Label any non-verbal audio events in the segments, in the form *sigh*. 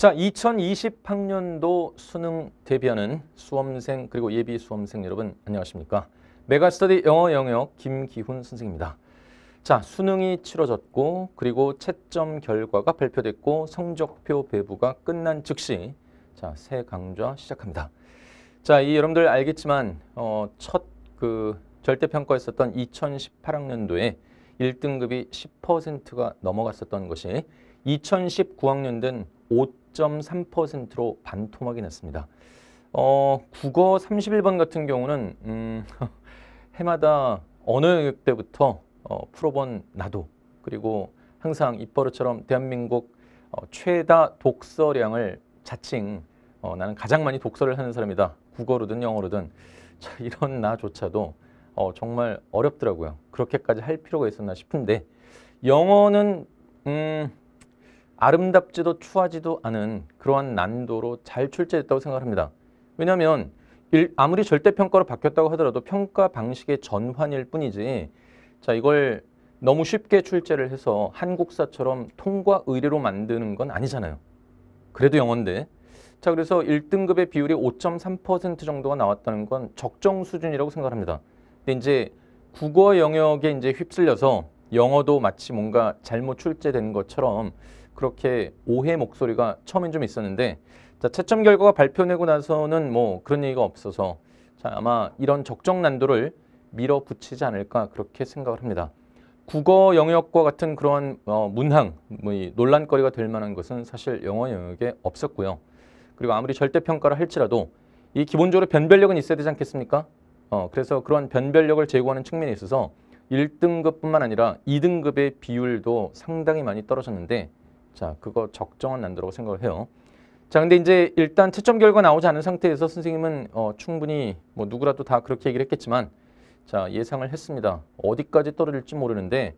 자, 2020학년도 수능 대비하는 수험생 그리고 예비 수험생 여러분 안녕하십니까? 메가스터디 영어 영역 김기훈 선생입니다. 자, 수능이 치러졌고 그리고 채점 결과가 발표됐고 성적표 배부가 끝난 즉시 자, 새 강좌 시작합니다. 자, 이 여러분들 알겠지만 어, 첫 그 절대평가였었던 2018학년도에 1등급이 10%가 넘어갔었던 것이 2019학년된 5.3%로 반토막이 났습니다. 어, 국어 31번 같은 경우는 음, *laughs* 해마다 어느 때부터 어, 풀어본 나도 그리고 항상 입버릇처럼 대한민국 어, 최다 독서량을 자칭 어, 나는 가장 많이 독서를 하는 사람이다. 국어로든 영어로든 자, 이런 나조차도 어, 정말 어렵더라고요. 그렇게까지 할 필요가 있었나 싶은데 영어는 음, 아름답지도 추하지도 않은 그러한 난도로 잘 출제됐다고 생각합니다. 왜냐하면 아무리 절대평가로 바뀌었다고 하더라도 평가 방식의 전환일 뿐이지 자 이걸 너무 쉽게 출제를 해서 한국사처럼 통과 의뢰로 만드는 건 아니잖아요. 그래도 영어인데 자 그래서 1등급의 비율이 5.3% 정도가 나왔다는 건 적정 수준이라고 생각합니다. 근데 이제 국어 영역에 이제 휩쓸려서 영어도 마치 뭔가 잘못 출제된 것처럼 그렇게 오해 목소리가 처음엔 좀 있었는데 자, 채점 결과가 발표되고 나서는 뭐 그런 얘기가 없어서 자, 아마 이런 적정 난도를 밀어붙이지 않을까 그렇게 생각을 합니다. 국어 영역과 같은 그러한 어, 문항, 뭐 이 논란거리가 될 만한 것은 사실 영어 영역에 없었고요. 그리고 아무리 절대평가를 할지라도 이 기본적으로 변별력은 있어야 되지 않겠습니까? 어, 그래서 그러한 변별력을 제고하는 측면에 있어서 1등급뿐만 아니라 2등급의 비율도 상당히 많이 떨어졌는데 자, 그거 적정한 난도라고 생각을 해요. 자, 근데 이제 일단 채점 결과 나오지 않은 상태에서 선생님은 어, 충분히 뭐 누구라도 다 그렇게 얘기를 했겠지만 자, 예상을 했습니다. 어디까지 떨어질지 모르는데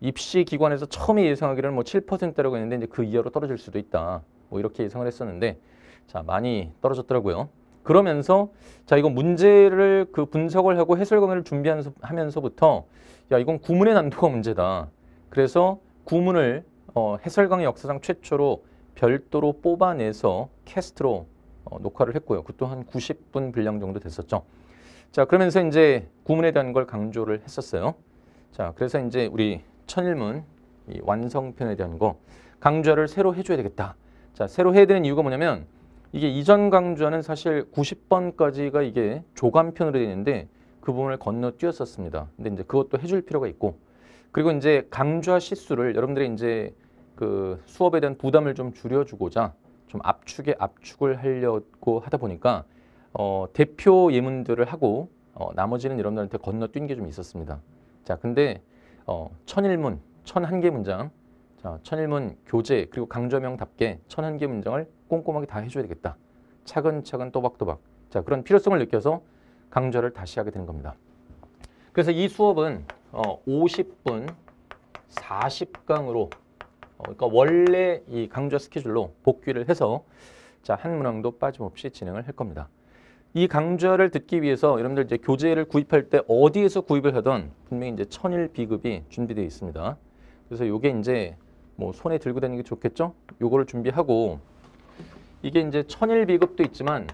입시 기관에서 처음에 예상하기로는 뭐 7%라고 했는데 이제 그 이하로 떨어질 수도 있다. 뭐 이렇게 예상을 했었는데 자, 많이 떨어졌더라고요. 그러면서 자 이거 문제를 그 분석을 하고 해설 강의를 준비 하면서부터 야 이건 구문의 난도가 문제다. 그래서 구문을 어, 해설강 의 역사상 최초로 별도로 뽑아내서 캐스트로 어, 녹화를 했고요. 그것도 한 90분 분량 정도 됐었죠. 자, 그러면서 이제 구문에 대한 걸 강조를 했었어요. 자, 그래서 이제 우리 천일문 완성편에 대한 거 강좌를 새로 해줘야 되겠다. 자, 새로 해야 되는 이유가 뭐냐면 이게 이전 강좌는 사실 90번까지가 이게 조간편으로 되는데그 부분을 건너뛰었었습니다. 근데 이제 그것도 해줄 필요가 있고 그리고 이제 강좌 시수를 여러분들이 이제 그 수업에 대한 부담을 좀 줄여주고자 좀 압축에 압축을 하려고 하다 보니까 어, 대표 예문들을 하고 어, 나머지는 여러분들한테 건너뛴 게 좀 있었습니다. 자, 근데 어, 천일문, 천한개 문장, 자, 천일문 교재 그리고 강조명답게 천한개 문장을 꼼꼼하게 다 해줘야 되겠다. 차근차근 또박또박. 자, 그런 필요성을 느껴서 강좌를 다시 하게 되는 겁니다. 그래서 이 수업은 어, 50분 40강으로 어, 그러니까 원래 이 강좌 스케줄로 복귀를 해서 자, 한문항도 빠짐없이 진행을 할 겁니다. 이 강좌를 듣기 위해서 여러분들 이제 교재를 구입할 때 어디에서 구입을 하던 분명히 이제 천일 비급이 준비되어 있습니다. 그래서 이게 이제 뭐 손에 들고 다니는 게 좋겠죠? 요거를 준비하고 이게 이제 천일 비급도 있지만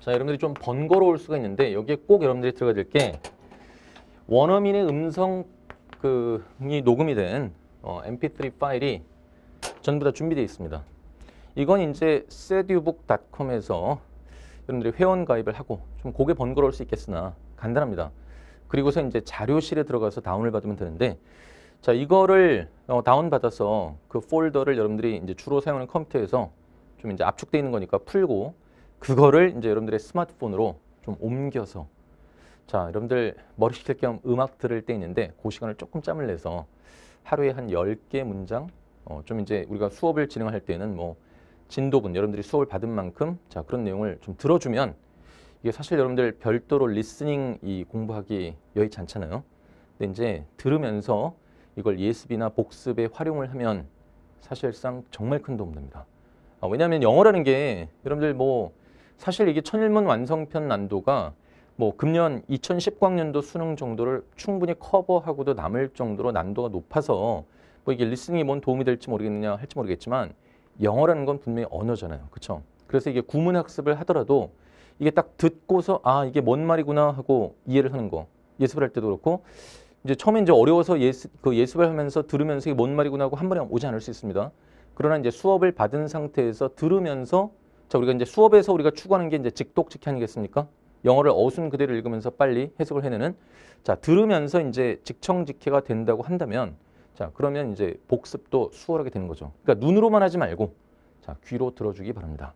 자, 여러분들이 좀 번거로울 수가 있는데 여기에 꼭 여러분들이 들어가 될게 원어민의 음성 그이 녹음이 된 어, mp3 파일이 전부 다 준비되어 있습니다. 이건 이제 세듀북닷컴에서 여러분들이 회원 가입을 하고 좀 고개 번거로울 수 있겠으나 간단합니다. 그리고서 이제 자료실에 들어가서 다운을 받으면 되는데 자 이거를 어, 다운받아서 그 폴더를 여러분들이 이제 주로 사용하는 컴퓨터에서 좀 이제 압축되어 있는 거니까 풀고 그거를 이제 여러분들의 스마트폰으로 좀 옮겨서 자 여러분들 머리 식힐 겸 음악 들을 때 있는데 그 시간을 조금 짬을 내서 하루에 한 10개 문장 어, 좀 이제 우리가 수업을 진행할 때는 뭐 진도분 여러분들이 수업을 받은 만큼 자 그런 내용을 좀 들어주면 이게 사실 여러분들 별도로 리스닝 이 공부하기 여의치 않잖아요. 근데 이제 들으면서 이걸 예습이나 복습에 활용을 하면 사실상 정말 큰 도움 됩니다. 아, 왜냐하면 영어라는 게 여러분들 뭐 사실 이게 천일문 완성편 난도가 뭐 금년 2019학년도 수능 정도를 충분히 커버하고도 남을 정도로 난도가 높아서 뭐 이게 리스닝이 뭔 도움이 될지 모르겠느냐 할지 모르겠지만 영어라는 건 분명히 언어잖아요. 그렇죠? 그래서 이게 구문 학습을 하더라도 이게 딱 듣고서 아 이게 뭔 말이구나 하고 이해를 하는 거 예습을 할 때도 그렇고 이제 처음에 이제 어려워서 예습 그 예습을 하면서 들으면서 이게 뭔 말이구나 하고 한 번에 오지 않을 수 있습니다. 그러나 이제 수업을 받은 상태에서 들으면서 자 우리가 이제 수업에서 우리가 추구하는 게 이제 직독직해 아니겠습니까? 영어를 어순 그대로 읽으면서 빨리 해석을 해내는 자 들으면서 이제 직청직해가 된다고 한다면 자 그러면 이제 복습도 수월하게 되는 거죠. 그러니까 눈으로만 하지 말고 자 귀로 들어주기 바랍니다.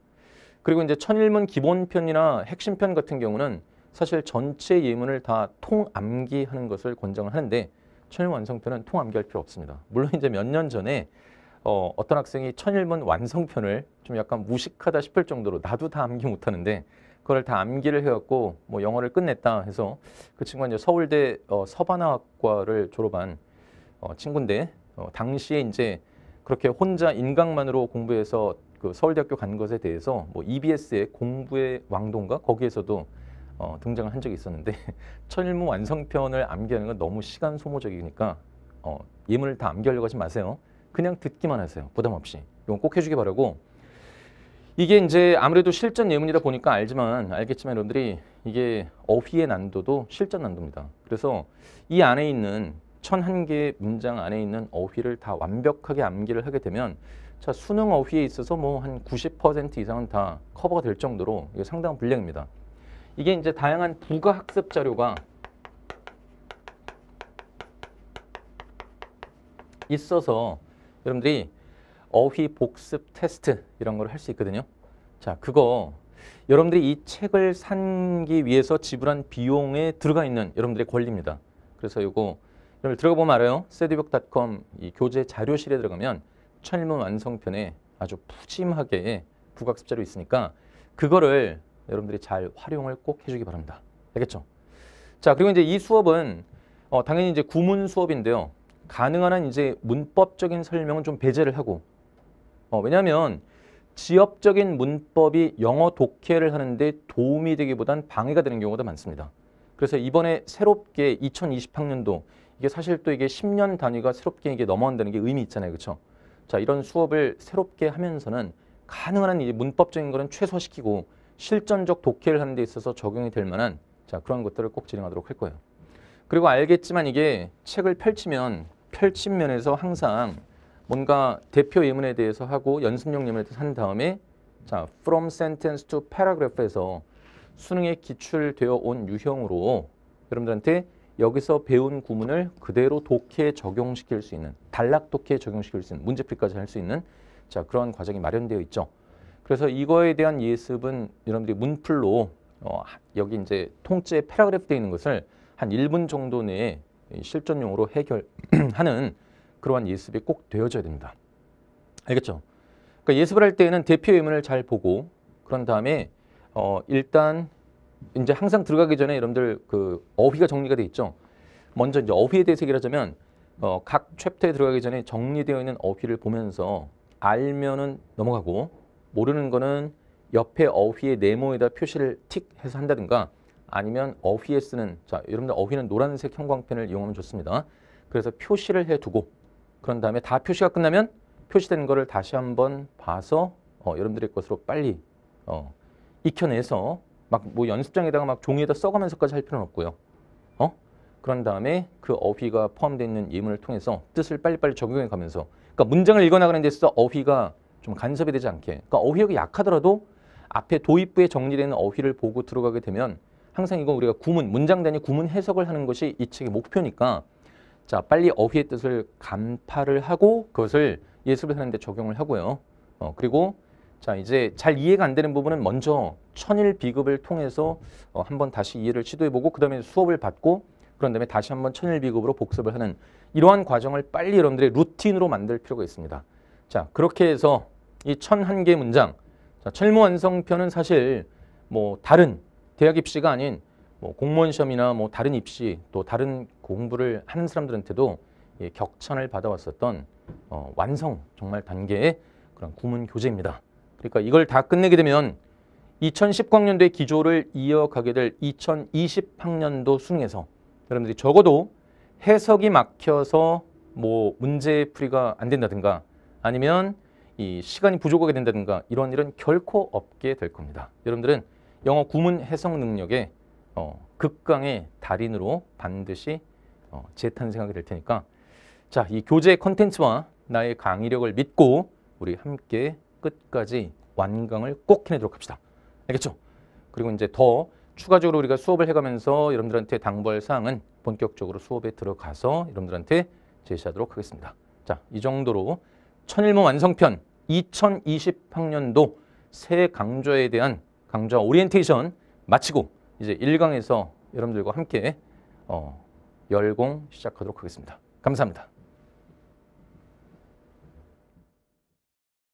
그리고 이제 천일문 기본편이나 핵심편 같은 경우는 사실 전체 예문을 다 통암기하는 것을 권장을 하는데 천일문 완성편은 통암기할 필요 없습니다. 물론 이제 몇 년 전에 어, 어떤 학생이 천일문 완성편을 좀 약간 무식하다 싶을 정도로 나도 다 암기 못하는데 그걸 다 암기를 해갖고 뭐 영어를 끝냈다 해서 그 친구가 이제 서울대 어, 서반학과를 졸업한 어, 친구인데 어, 당시에 이제 그렇게 혼자 인강만으로 공부해서 그 서울대학교 간 것에 대해서 뭐 EBS의 공부의 왕동가 거기에서도 어, 등장을 한 적이 있었는데 천일무 *laughs* 완성편을 암기하는 건 너무 시간 소모적이니까 어, 예문을 다 암기하려고 하지 마세요. 그냥 듣기만 하세요. 부담 없이. 이건 꼭해주길 바라고 이게 이제 아무래도 실전 예문이다 보니까 알지만 알겠지만 여러분들이 이게 어휘의 난도도 실전 난도입니다. 그래서 이 안에 있는 천 한 개의 문장 안에 있는 어휘를 다 완벽하게 암기를 하게 되면 자 수능 어휘에 있어서 뭐 한 90% 이상은 다 커버가 될 정도로 이게 상당한 분량입니다. 이게 이제 다양한 부가 학습 자료가 있어서 여러분들이 어휘 복습 테스트 이런 걸 할 수 있거든요. 자, 그거 여러분들이 이 책을 산기 위해서 지불한 비용에 들어가 있는 여러분들의 권리입니다. 그래서 이거 여러분 들어가 보면 알아요. 세디벽닷컴 이 교재 자료실에 들어가면 철문 완성편에 아주 푸짐하게 부학습 자료 있으니까 그거를 여러분들이 잘 활용을 꼭 해주기 바랍니다. 알겠죠? 자, 그리고 이제 이 수업은 어, 당연히 이제 구문 수업인데요. 가능한 한 이제 문법적인 설명은 좀 배제를 하고 어, 왜냐하면 지역적인 문법이 영어 독해를 하는데 도움이 되기보단 방해가 되는 경우가 많습니다. 그래서 이번에 새롭게 2020학년도 이게 사실 또 이게 10년 단위가 새롭게 이게 넘어간다는 게 의미 있잖아요. 그렇죠? 자, 이런 수업을 새롭게 하면서는 가능한 한 문법적인 거는 최소화시키고 실전적 독해를 하는 데 있어서 적용이 될 만한 자, 그런 것들을 꼭 진행하도록 할 거예요. 그리고 알겠지만 이게 책을 펼치면 펼친 면에서 항상 뭔가 대표 예문에 대해서 하고 연습용 예문에 대해서 한 다음에 자, from sentence to paragraph에서 수능에 기출되어 온 유형으로 여러분들한테 여기서 배운 구문을 그대로 독해 적용시킬 수 있는 단락 독해 적용시킬 수 있는 문제풀이까지 할 수 있는 자 그런 과정이 마련되어 있죠. 그래서 이거에 대한 예습은 여러분들이 문풀로 어, 여기 이제 통째 패러그래프 되어 있는 것을 한 1분 정도 내에 실전용으로 해결하는 *clears throat* 그러한 예습이 꼭 되어져야 됩니다. 알겠죠? 그러니까 예습을 할 때에는 대표 예문을 잘 보고 그런 다음에 어, 일단 이제 항상 들어가기 전에 여러분들 그 어휘가 정리가 돼 있죠. 먼저 이제 어휘에 대해서 얘기를 하자면 어, 각 챕터에 들어가기 전에 정리되어 있는 어휘를 보면서 알면은 넘어가고 모르는 거는 옆에 어휘의 네모에다 표시를 틱 해서 한다든가 아니면 어휘에 쓰는 자 여러분들 어휘는 노란색 형광펜을 이용하면 좋습니다. 그래서 표시를 해두고 그런 다음에 다 표시가 끝나면 표시된 거를 다시 한번 봐서 어, 여러분들의 것으로 빨리 어, 익혀내서 막 뭐 연습장에다가 막 종이에다 써가면서까지 할 필요는 없고요. 어? 그런 다음에 그 어휘가 포함되어 있는 예문을 통해서 뜻을 빨리빨리 적용해 가면서 그러니까 문장을 읽어나가는 데 있어서 어휘가 좀 간섭이 되지 않게 그러니까 어휘력이 약하더라도 앞에 도입부에 정리되는 어휘를 보고 들어가게 되면 항상 이건 우리가 구문, 문장 단위 구문 해석을 하는 것이 이 책의 목표니까 자, 빨리 어휘의 뜻을 간파를 하고 그것을 예습을 하는데 적용을 하고요. 어, 그리고 자, 이제 잘 이해가 안 되는 부분은 먼저 천일 비급을 통해서 어, 한번 다시 이해를 시도해 보고 그다음에 수업을 받고 그런 다음에 다시 한번 천일 비급으로 복습을 하는 이러한 과정을 빨리 여러분들의 루틴으로 만들 필요가 있습니다. 자, 그렇게 해서 이 천 한 개 문장 자, 철모 완성편은 사실 뭐 다른 대학 입시가 아닌 뭐 공무원 시험이나 뭐 다른 입시 또 다른 공부를 하는 사람들한테도 예, 격찬을 받아왔었던 어, 완성 정말 단계의 그런 구문 교재입니다. 그러니까 이걸 다 끝내게 되면 2019학년도의 기조를 이어가게 될 2020학년도 수능에서 여러분들이 적어도 해석이 막혀서 뭐 문제 풀이가 안 된다든가 아니면 이 시간이 부족하게 된다든가 이런 일은 결코 없게 될 겁니다. 여러분들은 영어 구문 해석 능력에 어, 극강의 달인으로 반드시 어, 재탄생하게 될 테니까 자, 이 교재 컨텐츠와 나의 강의력을 믿고 우리 함께 끝까지 완강을 꼭 해내도록 합시다. 알겠죠? 그리고 이제 더 추가적으로 우리가 수업을 해가면서 여러분들한테 당부할 사항은 본격적으로 수업에 들어가서 여러분들한테 제시하도록 하겠습니다. 자, 이 정도로 천일모 완성편 2020학년도 새 강좌에 대한 강좌 오리엔테이션 마치고 이제 1강에서 여러분들과 함께 어, 열공 시작하도록 하겠습니다. 감사합니다.